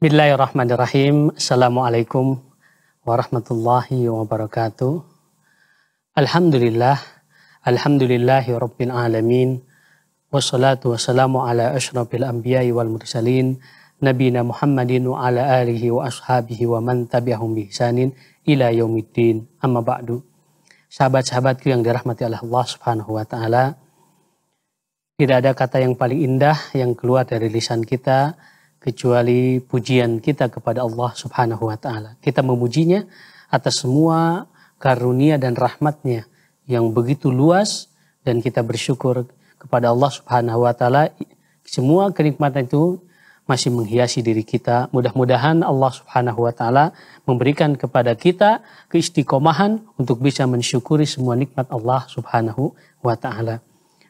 Bismillahirrahmanirrahim. Assalamualaikum warahmatullahi wabarakatuh. Alhamdulillah. Alhamdulillahi rabbil alamin. Wassalatu wassalamu ala ashrafil anbiya'i wal mursalin. Nabina Muhammadin wa ala alihi wa ashabihi wa man tabi'ahum bihsanin ila yaumiddin. Amma ba'du. Sahabat-sahabatku yang dirahmati oleh Allah subhanahu wa ta'ala. Tidak ada kata yang paling indah yang keluar dari lisan kita kecuali pujian kita kepada Allah Subhanahu wa taala. Kita memujinya atas semua karunia dan rahmatnya yang begitu luas dan kita bersyukur kepada Allah Subhanahu wa taala semua kenikmatan itu masih menghiasi diri kita. Mudah-mudahan Allah Subhanahu wa taala memberikan kepada kita keistiqomahan untuk bisa mensyukuri semua nikmat Allah Subhanahu wa taala.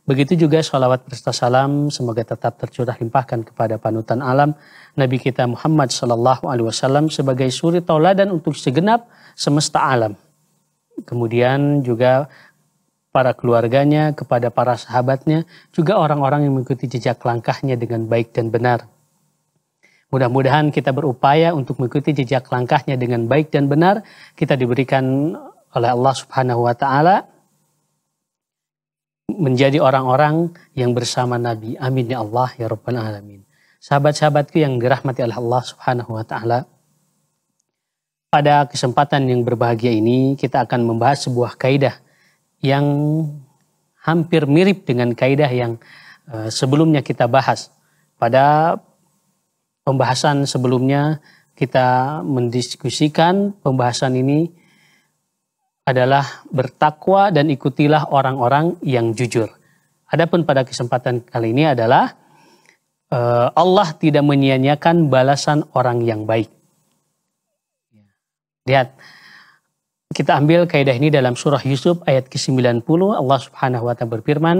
Begitu juga sholawat berserta salam semoga tetap tercurah limpahkan kepada panutan alam Nabi kita Muhammad Sallallahu Alaihi Wasallam sebagai suri tauladan untuk segenap semesta alam. Kemudian juga para keluarganya, kepada para sahabatnya, juga orang-orang yang mengikuti jejak langkahnya dengan baik dan benar. Mudah-mudahan kita berupaya untuk mengikuti jejak langkahnya dengan baik dan benar. Kita diberikan oleh Allah Subhanahu wa taala menjadi orang-orang yang bersama Nabi. Amin ya Allah ya Rabbal Alamin. Sahabat-sahabatku yang dirahmati oleh Allah subhanahu wa ta'ala. Pada kesempatan yang berbahagia ini kita akan membahas sebuah kaidah yang hampir mirip dengan kaidah yang eh, sebelumnya kita bahas. Pada pembahasan sebelumnya kita mendiskusikan pembahasan ini adalah bertakwa dan ikutilah orang-orang yang jujur. Adapun pada kesempatan kali ini adalah eh, Allah tidak menyia-nyiakan balasan orang yang baik. Lihat, kita ambil kaidah ini dalam surah Yusuf ayat ke-90 Allah Subhanahu wa taala berfirman,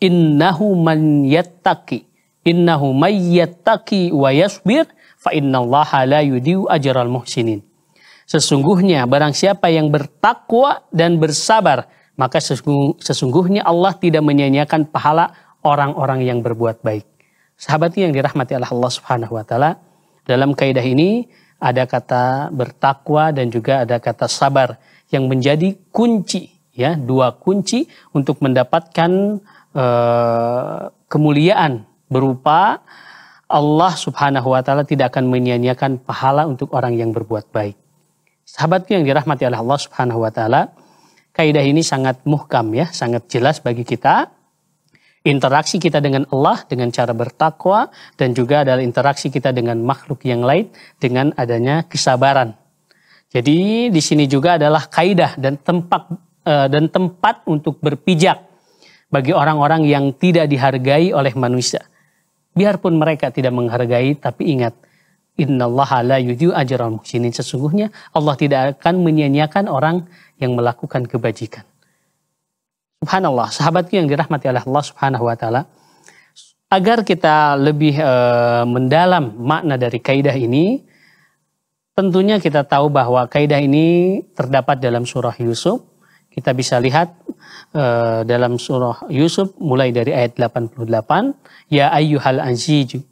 "Innahu man yattaqi, innahu may yattaqi wa yasbir fa innallaha la yudiu ajral muhsinin." Sesungguhnya barang siapa yang bertakwa dan bersabar, maka sesungguhnya Allah tidak menyanyiakan pahala orang-orang yang berbuat baik. Sahabat yang dirahmati Allah Subhanahu wa taala, dalam kaidah ini ada kata bertakwa dan juga ada kata sabar yang menjadi kunci ya, dua kunci untuk mendapatkan eh, kemuliaan berupa Allah Subhanahu wa taala tidak akan menyanyiakan pahala untuk orang yang berbuat baik. Sahabatku yang dirahmati oleh Allah Subhanahu wa taala, kaidah ini sangat muhkam ya, sangat jelas bagi kita. Interaksi kita dengan Allah dengan cara bertakwa dan juga adalah interaksi kita dengan makhluk yang lain dengan adanya kesabaran. Jadi di sini juga adalah kaidah dan tempat eh, dan tempat untuk berpijak bagi orang-orang yang tidak dihargai oleh manusia. Biarpun mereka tidak menghargai, tapi ingat, Innallaha la yudhi'u ajral muhsinin. Sesungguhnya Allah tidak akan menyia-nyiakan orang yang melakukan kebajikan. Subhanallah, sahabatku yang dirahmati oleh Allah Subhanahu wa taala. Agar kita lebih e, mendalam makna dari kaidah ini, tentunya kita tahu bahwa kaidah ini terdapat dalam surah Yusuf. Kita bisa lihat e, dalam surah Yusuf mulai dari ayat 88, ya ayyuhal anziju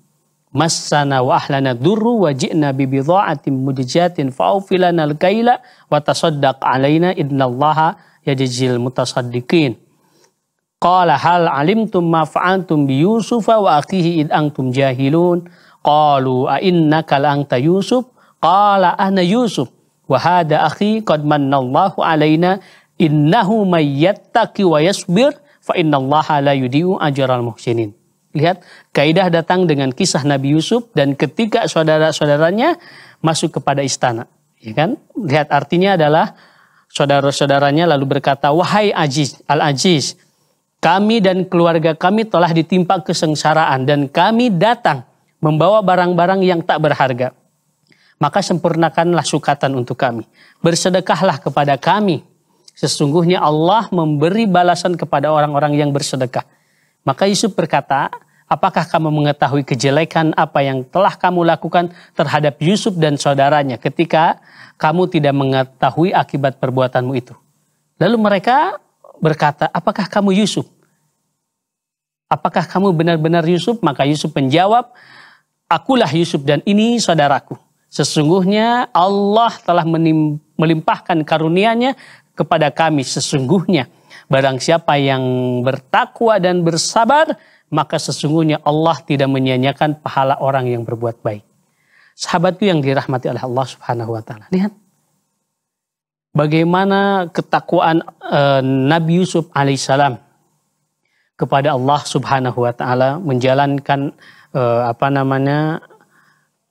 Masana wa ahlana durru wa ji'na bi bidha'atin mudjatin fa'ufilana al-kaila wa tasaddaq alaina innallaha yajzil mutasaddiqin. Qala hal alimtum ma fa'antum bi Yusufa wa akhihi id antum jahilun. Qalu a innaka la anta Yusuf? Qala ana Yusuf wa hada akhi qad mannallahu alaina innahu may yattaqi wa yasbir fa innallaha la yudiu ajral muhsinin. Lihat, kaidah datang dengan kisah Nabi Yusuf dan ketika saudara-saudaranya masuk kepada istana, ya kan? Lihat artinya adalah saudara-saudaranya lalu berkata, "Wahai Aziz, Al-Aziz, kami dan keluarga kami telah ditimpa kesengsaraan dan kami datang membawa barang-barang yang tak berharga. Maka sempurnakanlah sukatan untuk kami. Bersedekahlah kepada kami. Sesungguhnya Allah memberi balasan kepada orang-orang yang bersedekah." Maka Yusuf berkata, apakah kamu mengetahui kejelekan apa yang telah kamu lakukan terhadap Yusuf dan saudaranya ketika kamu tidak mengetahui akibat perbuatanmu itu? Lalu mereka berkata, apakah kamu Yusuf? Apakah kamu benar-benar Yusuf? Maka Yusuf menjawab, akulah Yusuf dan ini saudaraku. Sesungguhnya Allah telah melimpahkan karunia-Nya kepada kami. Sesungguhnya Barang siapa yang bertakwa dan bersabar, maka sesungguhnya Allah tidak menyanyiakan pahala orang yang berbuat baik. Sahabatku yang dirahmati oleh Allah Subhanahu wa taala. Lihat. Bagaimana ketakwaan e, Nabi Yusuf alaihissalam kepada Allah Subhanahu wa taala menjalankan e, apa namanya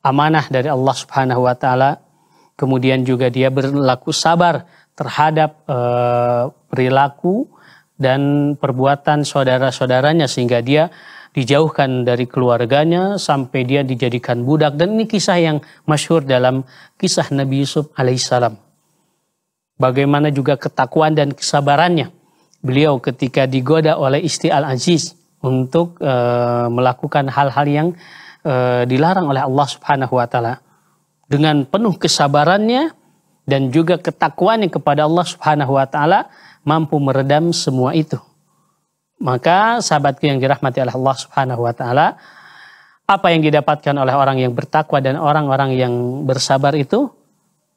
amanah dari Allah Subhanahu wa taala. Kemudian juga dia berlaku sabar terhadap e, perilaku dan perbuatan saudara-saudaranya sehingga dia dijauhkan dari keluarganya sampai dia dijadikan budak dan ini kisah yang masyhur dalam kisah Nabi Yusuf alaihissalam. Bagaimana juga ketakuan dan kesabarannya beliau ketika digoda oleh isti Al Aziz untuk e, melakukan hal-hal yang e, dilarang oleh Allah Subhanahu wa taala. Dengan penuh kesabarannya dan juga ketakwaannya kepada Allah Subhanahu wa taala, mampu meredam semua itu. Maka sahabatku yang dirahmati oleh Allah Subhanahu wa taala, apa yang didapatkan oleh orang yang bertakwa dan orang-orang yang bersabar itu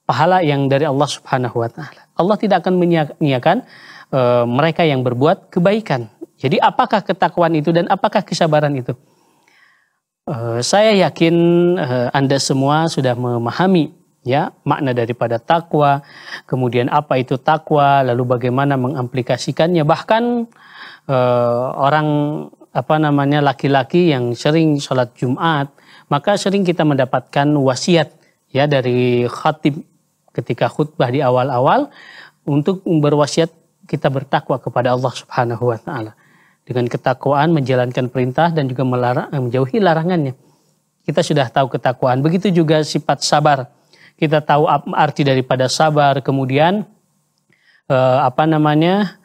pahala yang dari Allah Subhanahu wa taala. Allah tidak akan menyia e, eh, mereka yang berbuat kebaikan. Jadi apakah ketakwaan itu dan apakah kesabaran itu? E, saya yakin e, Anda semua sudah memahami ya makna daripada takwa kemudian apa itu takwa lalu bagaimana mengaplikasikannya bahkan eh, orang apa namanya laki-laki yang sering sholat Jumat maka sering kita mendapatkan wasiat ya dari khatib ketika khutbah di awal-awal untuk berwasiat kita bertakwa kepada Allah Subhanahu wa taala dengan ketakwaan menjalankan perintah dan juga melarang menjauhi larangannya kita sudah tahu ketakwaan begitu juga sifat sabar kita tahu arti daripada sabar, kemudian eh, apa namanya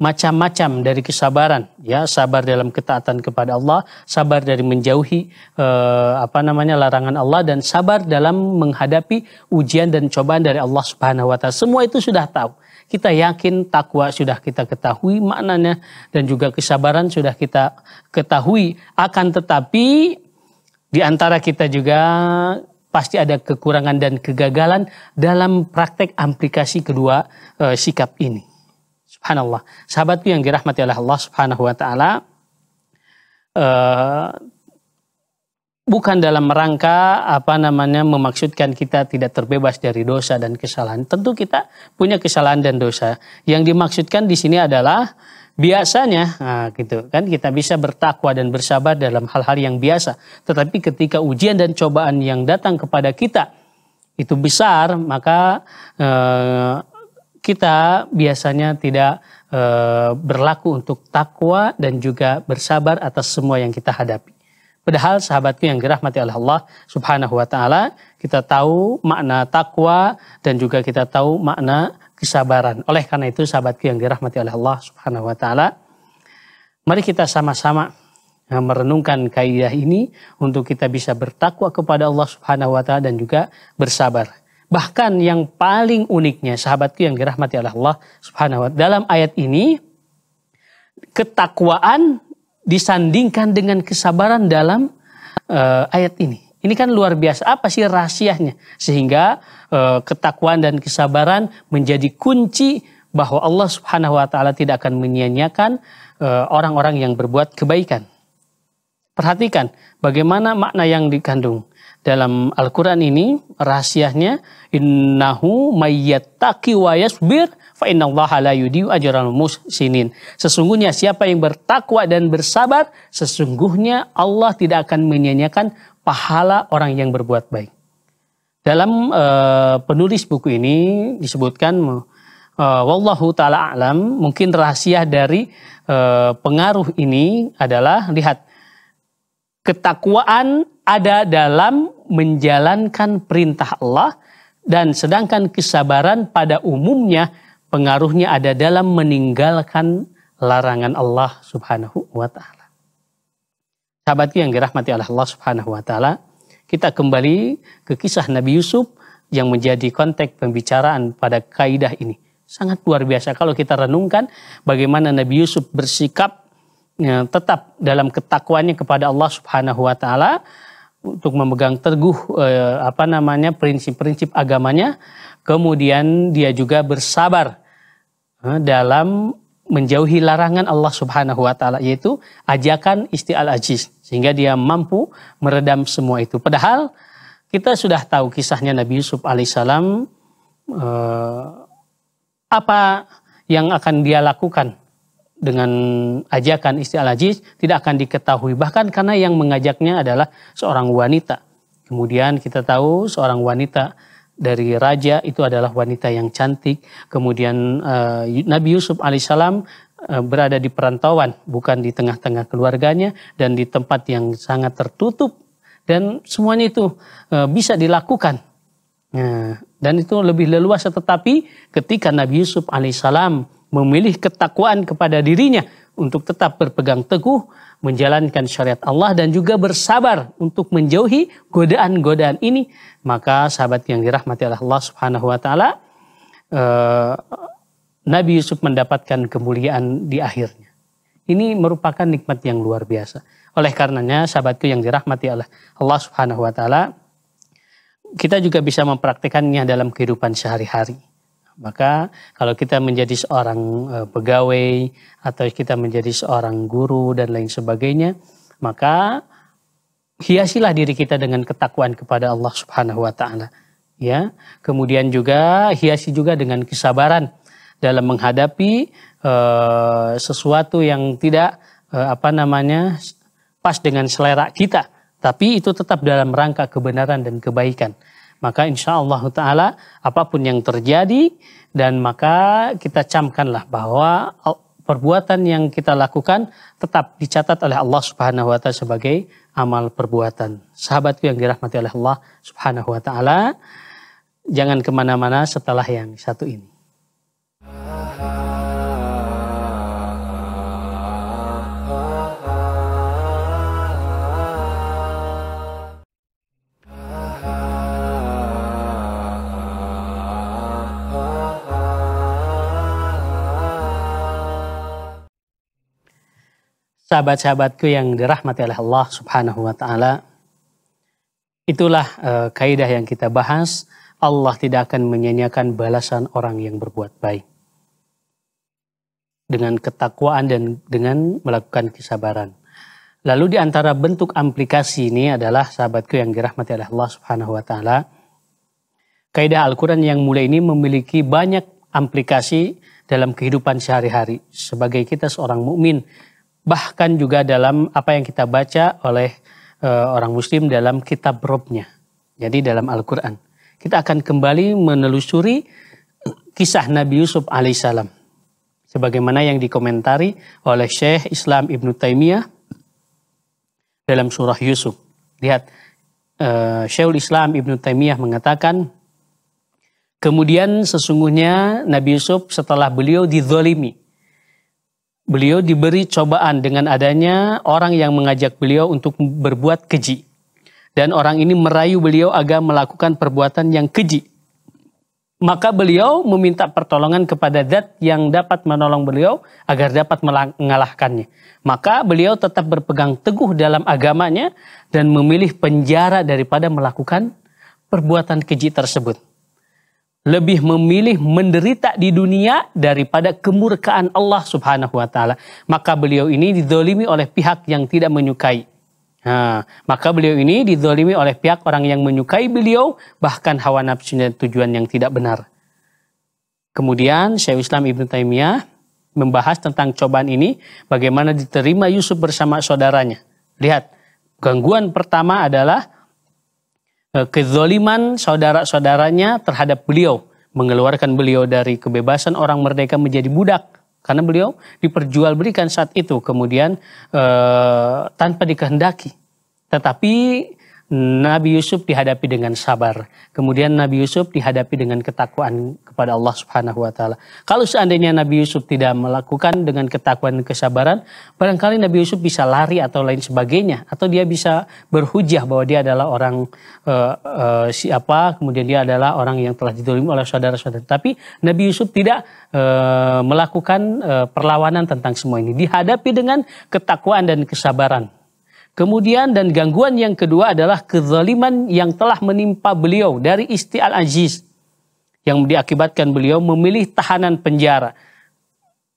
macam-macam dari kesabaran, ya sabar dalam ketaatan kepada Allah, sabar dari menjauhi eh, apa namanya larangan Allah dan sabar dalam menghadapi ujian dan cobaan dari Allah Subhanahu wa taala. Semua itu sudah tahu. Kita yakin takwa sudah kita ketahui maknanya dan juga kesabaran sudah kita ketahui. Akan tetapi di antara kita juga pasti ada kekurangan dan kegagalan dalam praktek aplikasi kedua e, sikap ini. Subhanallah. Sahabatku yang dirahmati oleh Allah Subhanahu wa taala e, bukan dalam rangka apa namanya memaksudkan kita tidak terbebas dari dosa dan kesalahan. Tentu kita punya kesalahan dan dosa. Yang dimaksudkan di sini adalah biasanya nah, gitu kan kita bisa bertakwa dan bersabar dalam hal-hal yang biasa tetapi ketika ujian dan cobaan yang datang kepada kita itu besar maka eh, kita biasanya tidak eh, berlaku untuk takwa dan juga bersabar atas semua yang kita hadapi Padahal sahabatku yang dirahmati oleh Allah Subhanahu wa taala, kita tahu makna takwa dan juga kita tahu makna kesabaran. Oleh karena itu sahabatku yang dirahmati oleh Allah Subhanahu wa taala, mari kita sama-sama eh, merenungkan kaidah ini untuk kita bisa bertakwa kepada Allah Subhanahu wa taala dan juga bersabar. Bahkan yang paling uniknya sahabatku yang dirahmati oleh Allah Subhanahu wa taala dalam ayat ini ketakwaan disandingkan dengan kesabaran dalam uh, ayat ini. Ini kan luar biasa. Apa sih rahasianya? Sehingga e, ketakwaan dan kesabaran menjadi kunci bahwa Allah Subhanahu wa taala tidak akan menyia orang eh, orang-orang yang berbuat kebaikan. Perhatikan bagaimana makna yang dikandung dalam Al-Qur'an ini rahasianya innahu mayyattaki wa yasbir fa la yudhi'u ajaran musinin. Sesungguhnya siapa yang bertakwa dan bersabar, sesungguhnya Allah tidak akan menyanyiakan pahala orang yang berbuat baik. Dalam uh, penulis buku ini disebutkan uh, wallahu taala alam, mungkin rahasia dari uh, pengaruh ini adalah lihat ketakwaan ada dalam menjalankan perintah Allah dan sedangkan kesabaran pada umumnya pengaruhnya ada dalam meninggalkan larangan Allah Subhanahu wa taala. Sahabatku yang dirahmati oleh Allah Subhanahu wa taala, kita kembali ke kisah Nabi Yusuf yang menjadi konteks pembicaraan pada kaidah ini. Sangat luar biasa kalau kita renungkan bagaimana Nabi Yusuf bersikap ya, tetap dalam ketakwaannya kepada Allah Subhanahu wa taala untuk memegang teguh eh, apa namanya prinsip-prinsip agamanya, kemudian dia juga bersabar eh, dalam menjauhi larangan Allah Subhanahu wa taala yaitu ajakan isti'al ajiz sehingga dia mampu meredam semua itu. Padahal kita sudah tahu kisahnya Nabi Yusuf alaihissalam eh, apa yang akan dia lakukan dengan ajakan isti'al ajiz tidak akan diketahui bahkan karena yang mengajaknya adalah seorang wanita. Kemudian kita tahu seorang wanita dari raja itu adalah wanita yang cantik. Kemudian uh, Nabi Yusuf alaihissalam eh, berada di perantauan, bukan di tengah-tengah keluarganya dan di tempat yang sangat tertutup dan semuanya itu eh, bisa dilakukan. Nah, dan itu lebih leluasa tetapi ketika Nabi Yusuf alaihissalam memilih ketakwaan kepada dirinya untuk tetap berpegang teguh menjalankan syariat Allah dan juga bersabar untuk menjauhi godaan-godaan ini, maka sahabat yang dirahmati oleh Allah Subhanahu wa taala eh, Nabi Yusuf mendapatkan kemuliaan di akhirnya. Ini merupakan nikmat yang luar biasa. Oleh karenanya sahabatku yang dirahmati oleh Allah Subhanahu wa taala kita juga bisa mempraktikkannya dalam kehidupan sehari-hari maka kalau kita menjadi seorang eh, pegawai atau kita menjadi seorang guru dan lain sebagainya, maka hiasilah diri kita dengan ketakwaan kepada Allah Subhanahu wa taala. Ya. Kemudian juga hiasi juga dengan kesabaran dalam menghadapi uh, sesuatu yang tidak uh, apa namanya pas dengan selera kita, tapi itu tetap dalam rangka kebenaran dan kebaikan maka insya Allah Ta'ala apapun yang terjadi dan maka kita camkanlah bahwa perbuatan yang kita lakukan tetap dicatat oleh Allah Subhanahu wa taala sebagai amal perbuatan. Sahabatku yang dirahmati oleh Allah Subhanahu wa taala, jangan kemana mana setelah yang satu ini. sahabat-sahabatku yang dirahmati oleh Allah Subhanahu wa taala. Itulah e, kaidah yang kita bahas, Allah tidak akan menyanyiakan balasan orang yang berbuat baik. Dengan ketakwaan dan dengan melakukan kesabaran. Lalu di antara bentuk aplikasi ini adalah sahabatku yang dirahmati oleh Allah Subhanahu wa taala. Kaidah Al-Qur'an yang mulai ini memiliki banyak aplikasi dalam kehidupan sehari-hari. Sebagai kita seorang mukmin bahkan juga dalam apa yang kita baca oleh e, orang muslim dalam kitab robnya. Jadi dalam Al-Qur'an. Kita akan kembali menelusuri kisah Nabi Yusuf alaihissalam. Sebagaimana yang dikomentari oleh Syekh Islam Ibnu Taimiyah dalam surah Yusuf. Lihat e, Syekhul Islam Ibnu Taimiyah mengatakan Kemudian sesungguhnya Nabi Yusuf setelah beliau dizolimi beliau diberi cobaan dengan adanya orang yang mengajak beliau untuk berbuat keji. Dan orang ini merayu beliau agar melakukan perbuatan yang keji. Maka beliau meminta pertolongan kepada zat yang dapat menolong beliau agar dapat mengalahkannya. Maka beliau tetap berpegang teguh dalam agamanya dan memilih penjara daripada melakukan perbuatan keji tersebut lebih memilih menderita di dunia daripada kemurkaan Allah Subhanahu wa taala. Maka beliau ini didolimi oleh pihak yang tidak menyukai. Ha, maka beliau ini didolimi oleh pihak orang yang menyukai beliau, bahkan hawa nafsunya tujuan yang tidak benar. Kemudian Syekh Islam Ibn Taimiyah membahas tentang cobaan ini, bagaimana diterima Yusuf bersama saudaranya. Lihat, gangguan pertama adalah Eh, kezoliman saudara-saudaranya terhadap beliau. Mengeluarkan beliau dari kebebasan orang merdeka menjadi budak. Karena beliau diperjualbelikan saat itu. Kemudian eh, tanpa dikehendaki. Tetapi Nabi Yusuf dihadapi dengan sabar. Kemudian Nabi Yusuf dihadapi dengan ketakuan kepada Allah Subhanahu wa taala. Kalau seandainya Nabi Yusuf tidak melakukan dengan ketakuan dan kesabaran, barangkali Nabi Yusuf bisa lari atau lain sebagainya atau dia bisa berhujah bahwa dia adalah orang uh, uh, siapa, kemudian dia adalah orang yang telah ditolim oleh saudara-saudara. Tapi Nabi Yusuf tidak uh, melakukan uh, perlawanan tentang semua ini. Dihadapi dengan ketakuan dan kesabaran. Kemudian dan gangguan yang kedua adalah kezaliman yang telah menimpa beliau dari Isti al-Aziz yang diakibatkan beliau memilih tahanan penjara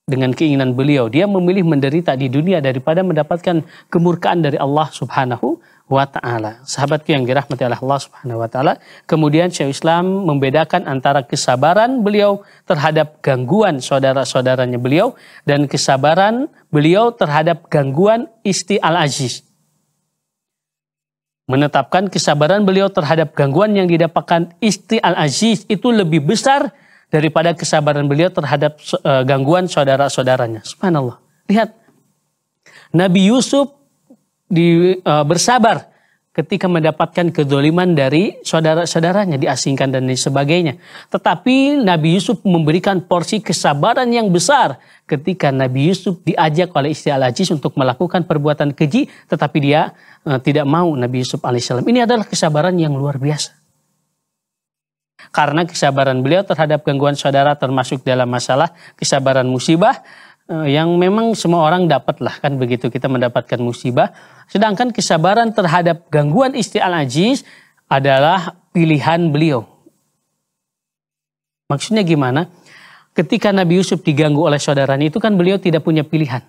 dengan keinginan beliau. Dia memilih menderita di dunia daripada mendapatkan kemurkaan dari Allah Subhanahu wa taala. Sahabatku yang dirahmati oleh Allah Subhanahu wa taala, kemudian Syekh Islam membedakan antara kesabaran beliau terhadap gangguan saudara-saudaranya beliau dan kesabaran beliau terhadap gangguan Isti al-Aziz menetapkan kesabaran beliau terhadap gangguan yang didapatkan istri Al-Aziz itu lebih besar daripada kesabaran beliau terhadap eh, gangguan saudara-saudaranya. Subhanallah. Lihat. Nabi Yusuf di, uh, bersabar ketika mendapatkan kedoliman dari saudara-saudaranya, diasingkan dan lain sebagainya. Tetapi Nabi Yusuf memberikan porsi kesabaran yang besar ketika Nabi Yusuf diajak oleh istri al untuk melakukan perbuatan keji, tetapi dia eh, tidak mau Nabi Yusuf alaihissalam. Ini adalah kesabaran yang luar biasa. Karena kesabaran beliau terhadap gangguan saudara termasuk dalam masalah kesabaran musibah, Eh, yang memang semua orang dapatlah kan begitu kita mendapatkan musibah. Sedangkan kesabaran terhadap gangguan istri al-ajiz adalah pilihan beliau. Maksudnya gimana? Ketika Nabi Yusuf diganggu oleh saudaranya itu kan beliau tidak punya pilihan.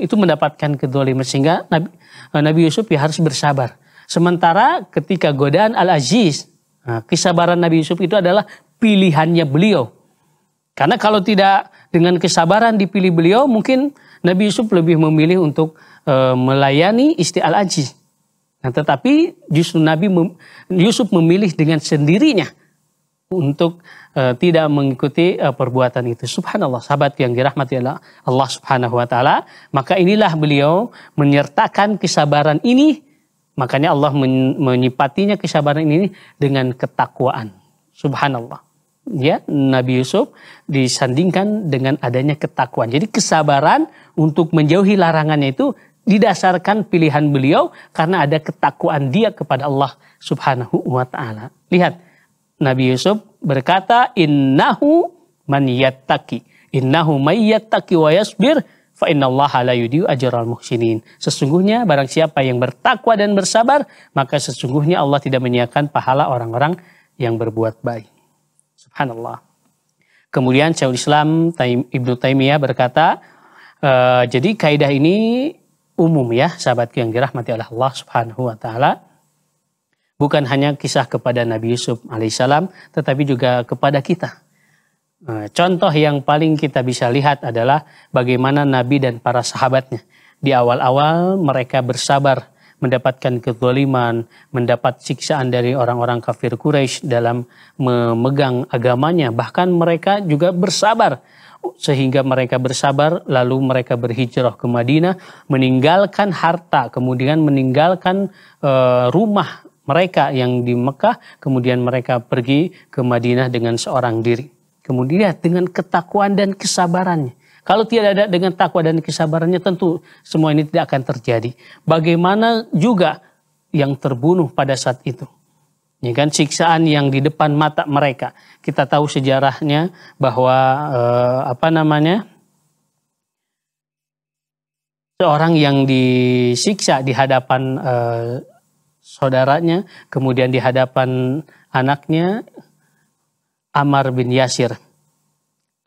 Itu mendapatkan kedoliman sehingga Nabi, eh, Nabi Yusuf ya harus bersabar. Sementara ketika godaan Al-Aziz, nah, kesabaran Nabi Yusuf itu adalah pilihannya beliau. Karena kalau tidak dengan kesabaran dipilih beliau, mungkin Nabi Yusuf lebih memilih untuk e, melayani isti'al aji. Nah, tetapi justru Nabi mem, Yusuf memilih dengan sendirinya untuk e, tidak mengikuti e, perbuatan itu. Subhanallah, sahabat yang dirahmati Allah, Allah Subhanahu wa taala, maka inilah beliau menyertakan kesabaran ini Makanya Allah menyipatinya kesabaran ini dengan ketakwaan. Subhanallah ya Nabi Yusuf disandingkan dengan adanya ketakuan. Jadi kesabaran untuk menjauhi larangannya itu didasarkan pilihan beliau karena ada ketakuan dia kepada Allah Subhanahu wa taala. Lihat Nabi Yusuf berkata innahu man yattaqi innahu may yattaqi wa yasbir fa innallaha la yudiu ajral muhsinin. Sesungguhnya barang siapa yang bertakwa dan bersabar maka sesungguhnya Allah tidak menyiakan pahala orang-orang yang berbuat baik. Subhanallah. Kemudian Syaikhul Islam Ibnu Taimiyah berkata, e, jadi kaidah ini umum ya, sahabat yang dirahmati oleh Allah Subhanahu wa taala. Bukan hanya kisah kepada Nabi Yusuf alaihissalam, tetapi juga kepada kita. Eh, contoh yang paling kita bisa lihat adalah bagaimana Nabi dan para sahabatnya di awal-awal mereka bersabar mendapatkan kezaliman, mendapat siksaan dari orang-orang kafir Quraisy dalam memegang agamanya. Bahkan mereka juga bersabar sehingga mereka bersabar lalu mereka berhijrah ke Madinah meninggalkan harta kemudian meninggalkan e, rumah mereka yang di Mekah kemudian mereka pergi ke Madinah dengan seorang diri kemudian dengan ketakuan dan kesabarannya kalau tidak ada dengan takwa dan kesabarannya tentu semua ini tidak akan terjadi. Bagaimana juga yang terbunuh pada saat itu. Ini kan siksaan yang di depan mata mereka. Kita tahu sejarahnya bahwa eh, apa namanya? seorang yang disiksa di hadapan eh, saudaranya, kemudian di hadapan anaknya Amar bin Yasir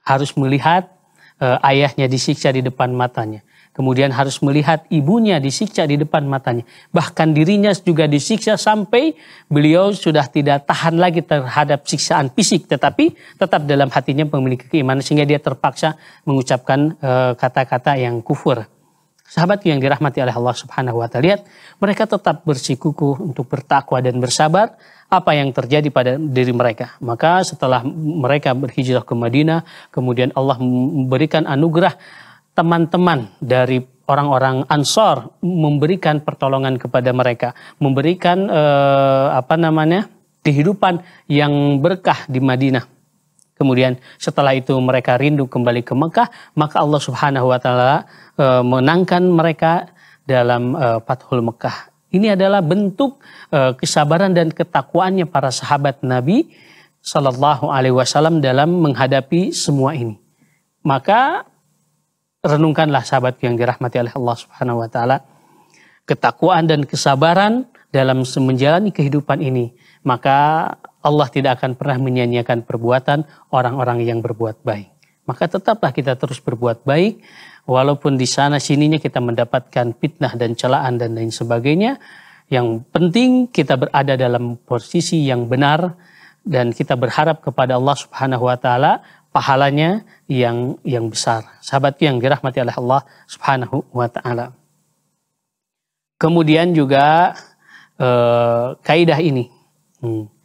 harus melihat eh, ayahnya disiksa di depan matanya. Kemudian harus melihat ibunya disiksa di depan matanya. Bahkan dirinya juga disiksa sampai beliau sudah tidak tahan lagi terhadap siksaan fisik. Tetapi tetap dalam hatinya memiliki keimanan sehingga dia terpaksa mengucapkan eh, kata-kata yang kufur sahabat yang dirahmati oleh Allah Subhanahu wa taala lihat mereka tetap bersikukuh untuk bertakwa dan bersabar apa yang terjadi pada diri mereka. Maka setelah mereka berhijrah ke Madinah, kemudian Allah memberikan anugerah teman-teman dari orang-orang Ansor memberikan pertolongan kepada mereka, memberikan eh, apa namanya? kehidupan yang berkah di Madinah. Kemudian setelah itu mereka rindu kembali ke Mekah, maka Allah Subhanahu wa taala eh, menangkan mereka dalam e, Fathul Mekah ini adalah bentuk uh, kesabaran dan ketakwaannya para sahabat Nabi Shallallahu Alaihi Wasallam dalam menghadapi semua ini. Maka renungkanlah sahabat yang dirahmati oleh Allah Subhanahu Wa Taala ketakwaan dan kesabaran dalam menjalani kehidupan ini, maka Allah tidak akan pernah menyanyiakan perbuatan orang-orang yang berbuat baik maka tetaplah kita terus berbuat baik walaupun di sana sininya kita mendapatkan fitnah dan celaan dan lain sebagainya yang penting kita berada dalam posisi yang benar dan kita berharap kepada Allah Subhanahu wa taala pahalanya yang yang besar. Sahabatku yang dirahmati oleh Allah Subhanahu wa taala. Kemudian juga eh, kaidah ini. Hmm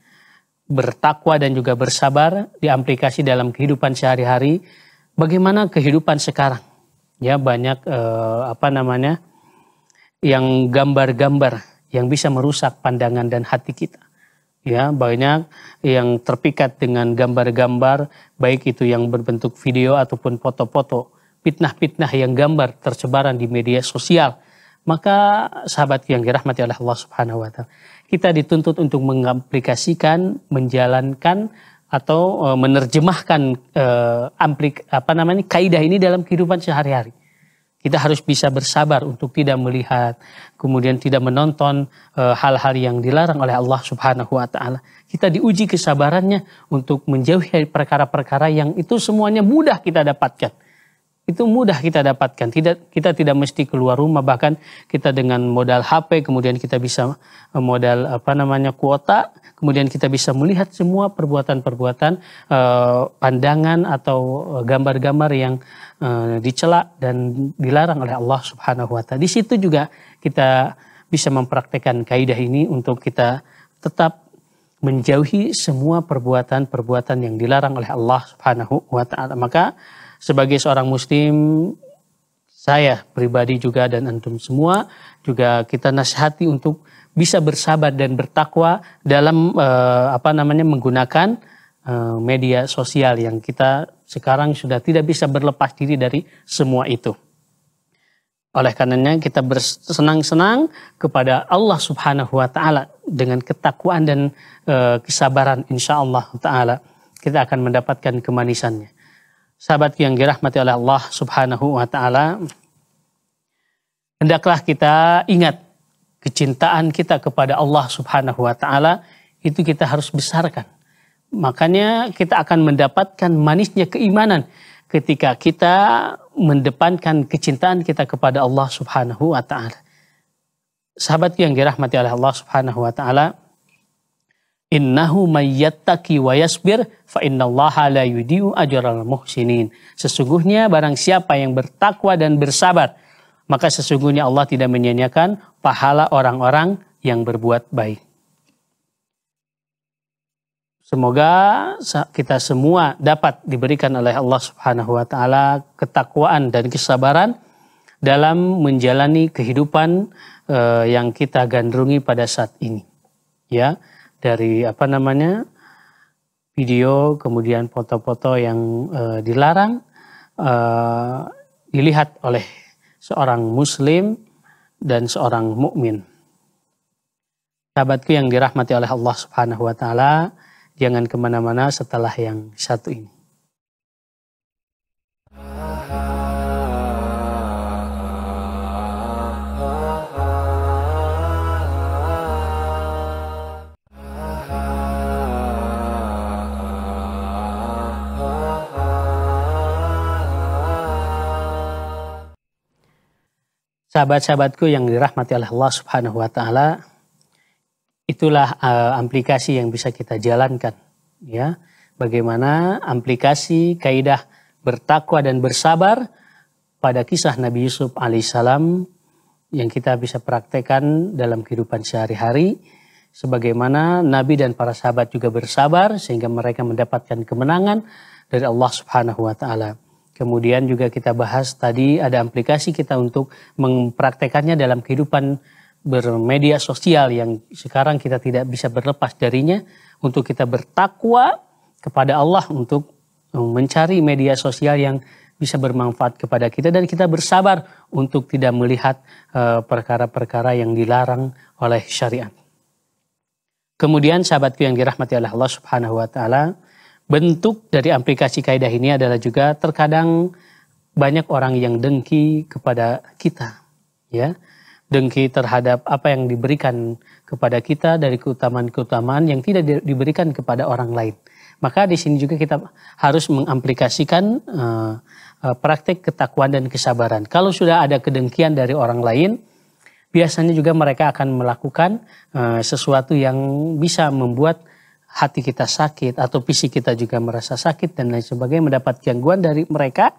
bertakwa dan juga bersabar diaplikasi dalam kehidupan sehari-hari. Bagaimana kehidupan sekarang? Ya banyak eh, apa namanya yang gambar-gambar yang bisa merusak pandangan dan hati kita. Ya banyak yang terpikat dengan gambar-gambar baik itu yang berbentuk video ataupun foto-foto fitnah-fitnah yang gambar tersebaran di media sosial. Maka sahabat yang dirahmati oleh Allah Subhanahu wa taala kita dituntut untuk mengaplikasikan, menjalankan atau e, menerjemahkan e, amplik apa namanya kaidah ini dalam kehidupan sehari-hari. Kita harus bisa bersabar untuk tidak melihat, kemudian tidak menonton e, hal-hal e, yang dilarang oleh Allah Subhanahu wa taala. Kita diuji kesabarannya untuk menjauhi perkara-perkara yang itu semuanya mudah kita dapatkan itu mudah kita dapatkan. Tidak kita tidak mesti keluar rumah bahkan kita dengan modal HP kemudian kita bisa eh, modal apa namanya kuota, kemudian kita bisa melihat semua perbuatan-perbuatan eh, pandangan atau eh, gambar-gambar yang dicela dan dilarang oleh Allah Subhanahu wa taala. Di situ juga kita bisa mempraktekkan kaidah ini untuk kita tetap menjauhi semua perbuatan-perbuatan yang dilarang oleh Allah Subhanahu wa taala. Maka sebagai seorang muslim saya pribadi juga dan antum semua juga kita nasihati untuk bisa bersabar dan bertakwa dalam eh, apa namanya menggunakan eh, media sosial yang kita sekarang sudah tidak bisa berlepas diri dari semua itu. Oleh karenanya kita bersenang-senang kepada Allah Subhanahu wa taala dengan ketakwaan dan eh, kesabaran insyaallah taala kita akan mendapatkan kemanisannya sahabat yang dirahmati oleh Allah Subhanahu wa taala, hendaklah kita ingat kecintaan kita kepada Allah Subhanahu wa taala itu kita harus besarkan. Makanya kita akan mendapatkan manisnya keimanan ketika kita mendepankan kecintaan kita kepada Allah Subhanahu wa taala. Sahabat yang dirahmati oleh Allah Subhanahu wa taala, Innahu mayyattaki wa yasbir fa innallaha la yudiu ajral muhsinin. Sesungguhnya barang siapa yang bertakwa dan bersabar, maka sesungguhnya Allah tidak menyia pahala orang-orang yang berbuat baik. Semoga kita semua dapat diberikan oleh Allah Subhanahu wa taala ketakwaan dan kesabaran dalam menjalani kehidupan eh, yang kita gandrungi pada saat ini. Ya dari apa namanya video kemudian foto-foto yang e, dilarang e, dilihat oleh seorang muslim dan seorang mukmin. Sahabatku yang dirahmati oleh Allah Subhanahu wa taala, jangan kemana-mana setelah yang satu ini. sahabat-sahabatku yang dirahmati oleh Allah Subhanahu wa taala, itulah uh, aplikasi yang bisa kita jalankan ya. Bagaimana aplikasi kaidah bertakwa dan bersabar pada kisah Nabi Yusuf alaihissalam yang kita bisa praktekkan dalam kehidupan sehari-hari sebagaimana Nabi dan para sahabat juga bersabar sehingga mereka mendapatkan kemenangan dari Allah Subhanahu wa taala. Kemudian juga kita bahas tadi ada aplikasi kita untuk mempraktekannya dalam kehidupan bermedia sosial yang sekarang kita tidak bisa berlepas darinya untuk kita bertakwa kepada Allah untuk mencari media sosial yang bisa bermanfaat kepada kita dan kita bersabar untuk tidak melihat eh, perkara-perkara yang dilarang oleh syariat. Kemudian sahabatku yang dirahmati oleh Allah Subhanahu wa taala, bentuk dari aplikasi kaidah ini adalah juga terkadang banyak orang yang dengki kepada kita, ya. Dengki terhadap apa yang diberikan kepada kita dari keutamaan-keutamaan yang tidak diberikan kepada orang lain. Maka di sini juga kita harus mengaplikasikan uh, eh, uh, eh, praktek ketakwaan dan kesabaran. Kalau sudah ada kedengkian dari orang lain, biasanya juga mereka akan melakukan uh, sesuatu yang bisa membuat hati kita sakit atau fisik kita juga merasa sakit dan lain sebagainya mendapat gangguan dari mereka,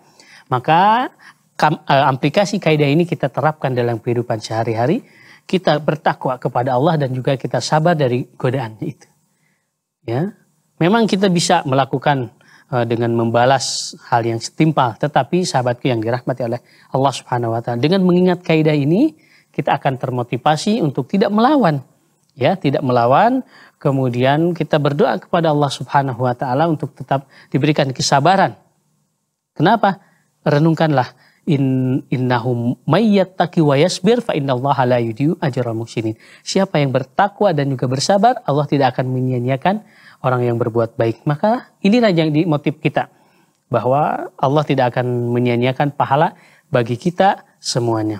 maka eh, aplikasi kaidah ini kita terapkan dalam kehidupan sehari-hari. Kita bertakwa kepada Allah dan juga kita sabar dari godaan itu. Ya, memang kita bisa melakukan eh, dengan membalas hal yang setimpal, tetapi sahabatku yang dirahmati oleh Allah Subhanahu wa taala, dengan mengingat kaidah ini kita akan termotivasi untuk tidak melawan ya tidak melawan kemudian kita berdoa kepada Allah Subhanahu wa taala untuk tetap diberikan kesabaran kenapa renungkanlah in innahum mayyattaqi wa yasbir fa innallaha la yudiyu ajral muhsinin siapa yang bertakwa dan juga bersabar Allah tidak akan menyia-nyiakan orang yang berbuat baik maka inilah yang di motif kita bahwa Allah tidak akan menyia-nyiakan pahala bagi kita semuanya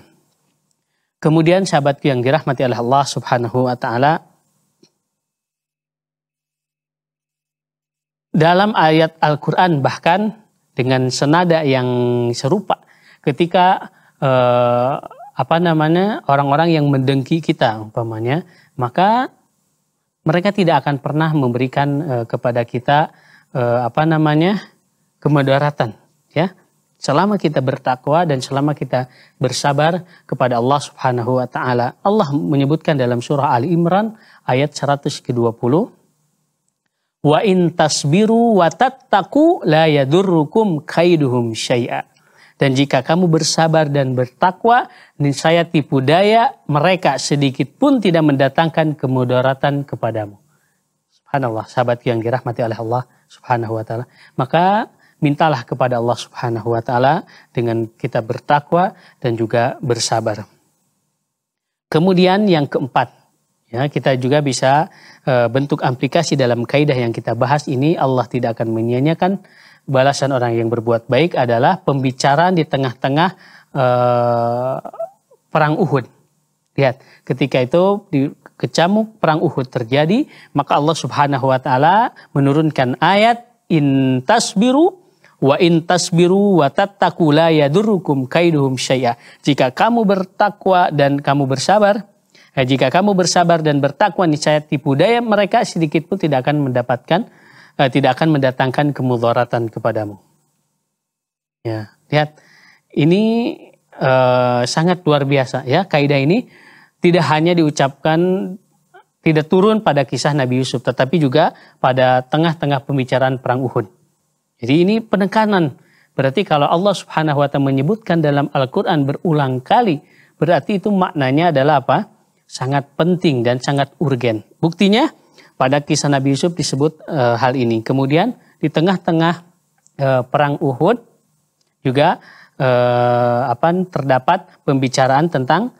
Kemudian sahabatku yang dirahmati oleh Allah Subhanahu wa taala dalam ayat Al-Qur'an bahkan dengan senada yang serupa ketika eh, apa namanya orang-orang yang mendengki kita umpamanya maka mereka tidak akan pernah memberikan eh, kepada kita eh, apa namanya kemudaratan ya Selama kita bertakwa dan selama kita bersabar kepada Allah Subhanahu wa taala. Allah menyebutkan dalam surah Ali Imran ayat 120 Wa in tasbiru wa tattaku la yadurrukum kaiduhum syai'a. Dan jika kamu bersabar dan bertakwa, niscaya tipu daya mereka sedikit pun tidak mendatangkan kemudaratan kepadamu. Subhanallah, sahabat yang dirahmati oleh Allah Subhanahu wa taala. Maka mintalah kepada Allah Subhanahu wa taala dengan kita bertakwa dan juga bersabar. Kemudian yang keempat, ya kita juga bisa e, bentuk aplikasi dalam kaidah yang kita bahas ini Allah tidak akan menyia-nyiakan balasan orang yang berbuat baik adalah pembicaraan di tengah-tengah e, perang Uhud. Lihat, ketika itu di kecamuk perang Uhud terjadi, maka Allah Subhanahu wa taala menurunkan ayat in tasbiru Wa in tasbiru wa tattaku la yadurrukum kaiduhum syai'a. Jika kamu bertakwa dan kamu bersabar, eh, jika kamu bersabar dan bertakwa niscaya tipu daya mereka sedikit pun tidak akan mendapatkan eh, tidak akan mendatangkan kemudaratan kepadamu. Ya, lihat ini eh, sangat luar biasa ya kaidah ini tidak hanya diucapkan tidak turun pada kisah Nabi Yusuf, tetapi juga pada tengah-tengah pembicaraan Perang Uhud. Jadi ini penekanan. Berarti kalau Allah Subhanahu wa taala menyebutkan dalam Al-Qur'an berulang kali, berarti itu maknanya adalah apa? Sangat penting dan sangat urgen. Buktinya pada kisah Nabi Yusuf disebut e, hal ini. Kemudian di tengah-tengah e, perang Uhud juga e, apa terdapat pembicaraan tentang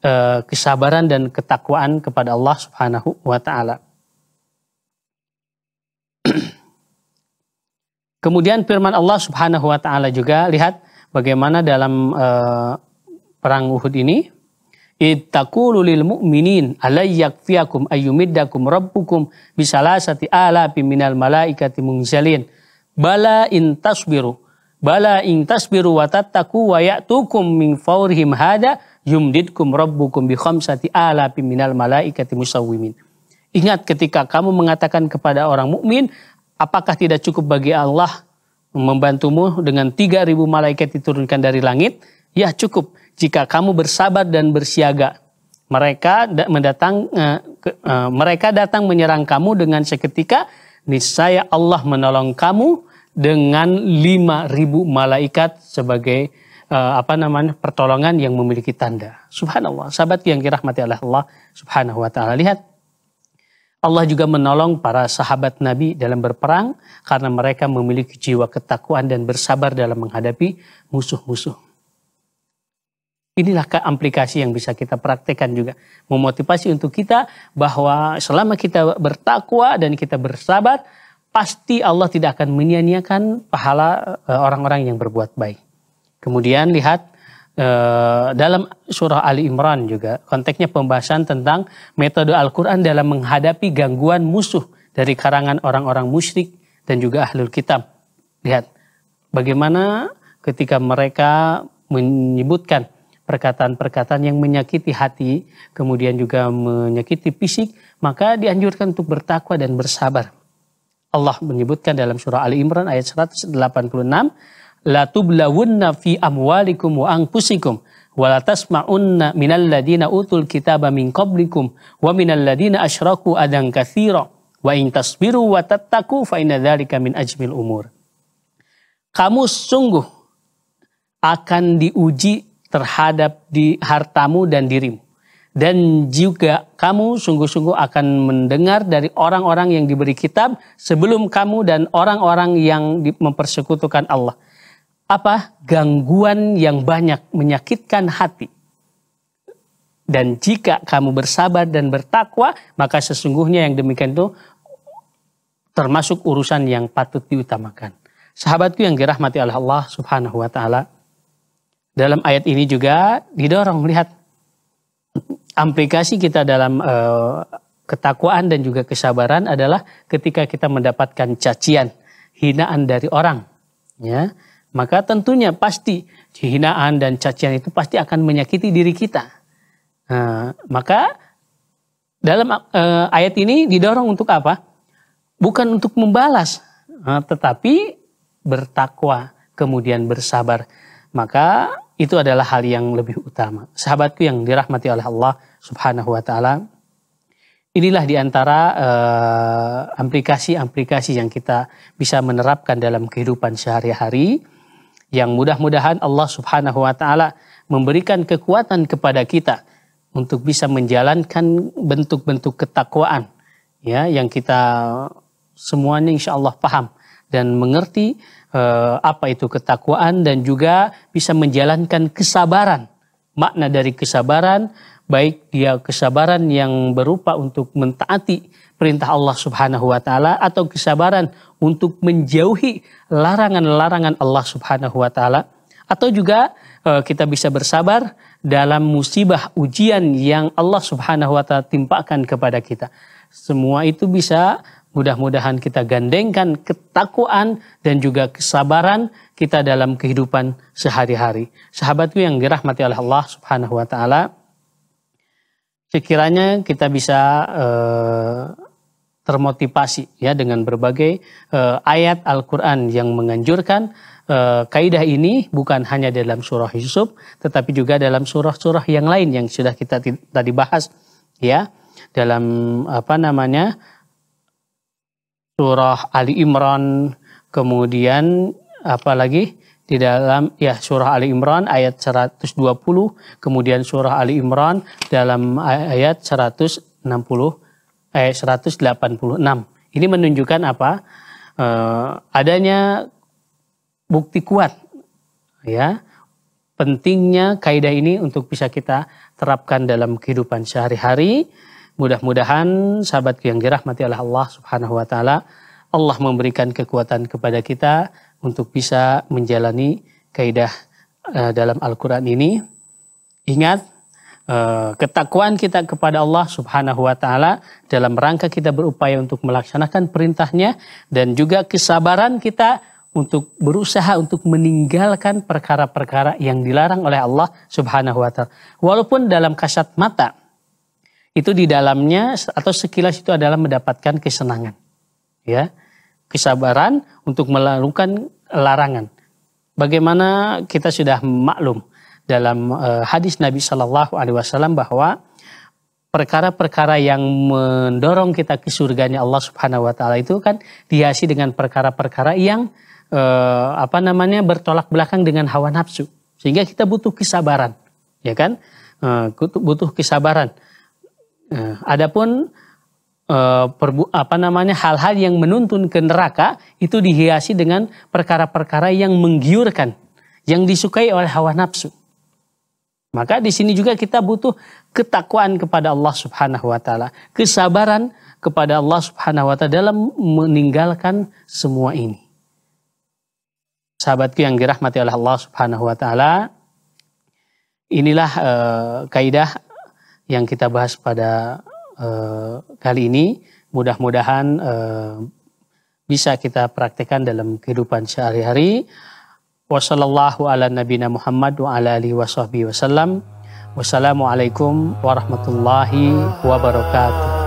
e, kesabaran dan ketakwaan kepada Allah Subhanahu wa taala. Kemudian firman Allah Subhanahu wa taala juga lihat bagaimana dalam uh, perang Uhud ini ittaqulu lil mu'minin alayyakfiakum ayyumiddakum rabbukum bisalasati alapi minal malaikati munzalin bala in tasbiru bala in tasbiru wa tattaku wa ya'tukum min fawrihim hada yumdidkum rabbukum bi khamsati alapi minal malaikati musawwimin ingat ketika kamu mengatakan kepada orang mukmin apakah tidak cukup bagi Allah membantumu dengan 3000 malaikat diturunkan dari langit? Ya cukup jika kamu bersabar dan bersiaga. Mereka mendatang eh, eh, mereka datang menyerang kamu dengan seketika niscaya Allah menolong kamu dengan 5000 malaikat sebagai eh, apa namanya pertolongan yang memiliki tanda. Subhanallah. Sahabat yang dirahmati Allah Subhanahu wa taala. Lihat Allah juga menolong para sahabat Nabi dalam berperang karena mereka memiliki jiwa ketakuan dan bersabar dalam menghadapi musuh-musuh. Inilah aplikasi yang bisa kita praktekkan juga. Memotivasi untuk kita bahwa selama kita bertakwa dan kita bersabar, pasti Allah tidak akan menyia pahala eh, orang-orang yang berbuat baik. Kemudian lihat Eh, dalam surah Ali Imran juga konteksnya pembahasan tentang metode Al-Quran dalam menghadapi gangguan musuh dari karangan orang-orang musyrik dan juga ahlul kitab. Lihat bagaimana ketika mereka menyebutkan perkataan-perkataan yang menyakiti hati, kemudian juga menyakiti fisik, maka dianjurkan untuk bertakwa dan bersabar. Allah menyebutkan dalam surah Ali Imran ayat 186, la tublawunna fi amwalikum wa anfusikum wa la tasma'unna minal ladina utul kitaba min qablikum wa minal ladina asyraku adan katsira wa in tasbiru wa tattaku fa inna dzalika min ajmil umur. Kamu sungguh akan diuji terhadap di hartamu dan dirimu. Dan juga kamu sungguh-sungguh akan mendengar dari orang-orang yang diberi kitab sebelum kamu dan orang-orang yang mempersekutukan Allah apa gangguan yang banyak menyakitkan hati. Dan jika kamu bersabar dan bertakwa, maka sesungguhnya yang demikian itu termasuk urusan yang patut diutamakan. Sahabatku yang dirahmati oleh Allah Subhanahu wa taala. Dalam ayat ini juga didorong melihat aplikasi kita dalam e, ketakwaan dan juga kesabaran adalah ketika kita mendapatkan cacian, hinaan dari orang, ya maka tentunya pasti hinaan dan cacian itu pasti akan menyakiti diri kita. Nah, maka dalam uh, ayat ini didorong untuk apa? Bukan untuk membalas, uh, tetapi bertakwa kemudian bersabar. Maka itu adalah hal yang lebih utama. Sahabatku yang dirahmati oleh Allah Subhanahu wa taala, inilah diantara eh, aplikasi-aplikasi yang kita bisa menerapkan dalam kehidupan sehari-hari yang mudah-mudahan Allah Subhanahu wa taala memberikan kekuatan kepada kita untuk bisa menjalankan bentuk-bentuk ketakwaan ya yang kita semuanya insya Allah paham dan mengerti eh, apa itu ketakwaan dan juga bisa menjalankan kesabaran makna dari kesabaran baik dia kesabaran yang berupa untuk mentaati perintah Allah Subhanahu wa taala atau kesabaran untuk menjauhi larangan-larangan Allah Subhanahu wa taala atau juga eh, kita bisa bersabar dalam musibah ujian yang Allah Subhanahu wa taala timpakan kepada kita. Semua itu bisa mudah-mudahan kita gandengkan ketakuan dan juga kesabaran kita dalam kehidupan sehari-hari. Sahabatku yang dirahmati oleh Allah Subhanahu wa taala, sekiranya kita bisa eh, termotivasi ya dengan berbagai uh, ayat Al-Qur'an yang menganjurkan uh, kaidah ini bukan hanya dalam surah Yusuf tetapi juga dalam surah-surah yang lain yang sudah kita tadi bahas ya dalam apa namanya surah Ali Imran kemudian apalagi di dalam ya surah Ali Imran ayat 120 kemudian surah Ali Imran dalam ayat 160 eh 186. Ini menunjukkan apa? Eh, adanya bukti kuat ya. Pentingnya kaidah ini untuk bisa kita terapkan dalam kehidupan sehari-hari. Mudah-mudahan sahabat yang dirahmati oleh Allah Subhanahu wa taala, Allah memberikan kekuatan kepada kita untuk bisa menjalani kaidah eh, dalam Al-Qur'an ini. Ingat Eh, ketakwaan kita kepada Allah Subhanahu wa taala dalam rangka kita berupaya untuk melaksanakan perintahnya dan juga kesabaran kita untuk berusaha untuk meninggalkan perkara-perkara yang dilarang oleh Allah Subhanahu wa taala. Walaupun dalam kasat mata itu di dalamnya atau sekilas itu adalah mendapatkan kesenangan. Ya. Kesabaran untuk melakukan larangan. Bagaimana kita sudah maklum dalam eh, hadis Nabi Shallallahu Alaihi Wasallam bahwa perkara-perkara yang mendorong kita ke surganya Allah Subhanahu Wa Taala itu kan dihiasi dengan perkara-perkara yang eh, apa namanya bertolak belakang dengan hawa nafsu sehingga kita butuh kesabaran ya kan eh, butuh kesabaran. adapun apa namanya hal-hal yang menuntun ke neraka itu dihiasi dengan perkara-perkara yang menggiurkan, yang disukai oleh hawa nafsu. Maka di sini juga kita butuh ketakwaan kepada Allah Subhanahu wa taala, kesabaran kepada Allah Subhanahu wa taala dalam meninggalkan semua ini. Sahabatku yang dirahmati oleh Allah Subhanahu wa taala, inilah uh, kaidah yang kita bahas pada uh, kali ini. Mudah-mudahan uh, bisa kita praktekkan dalam kehidupan sehari-hari ala nabina Muhammad wa ala alihi wa sahbihi wasallam. Wassalamualaikum warahmatullahi wabarakatuh.